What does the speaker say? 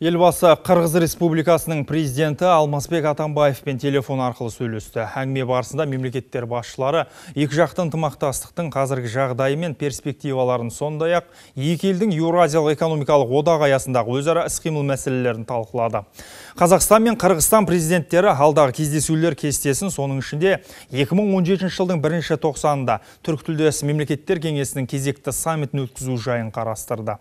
Елбасы Қырғыз Республикасының президенті Алмасбек Атамбаевпен телефон арқылы сөйлесті. Әңгіме барысында мемлекеттер басшылары екі жақтың ынтымақтастықтың қазіргі жағдайы мен перспективаларын сондай-ақ екі елдің еуразиялық экономикалық одақ аясындағы өзара іс-қимыл мәселелерін талқылады. Қазақстан мен Қырғызстан президенттері алдағы кездесулер кестесін соның ішінде 2017 жылдың бірінші тоқсанында түрк тілдес мемлекеттер кеңесінің кезекті саммитін өткізу жайын қарастырды.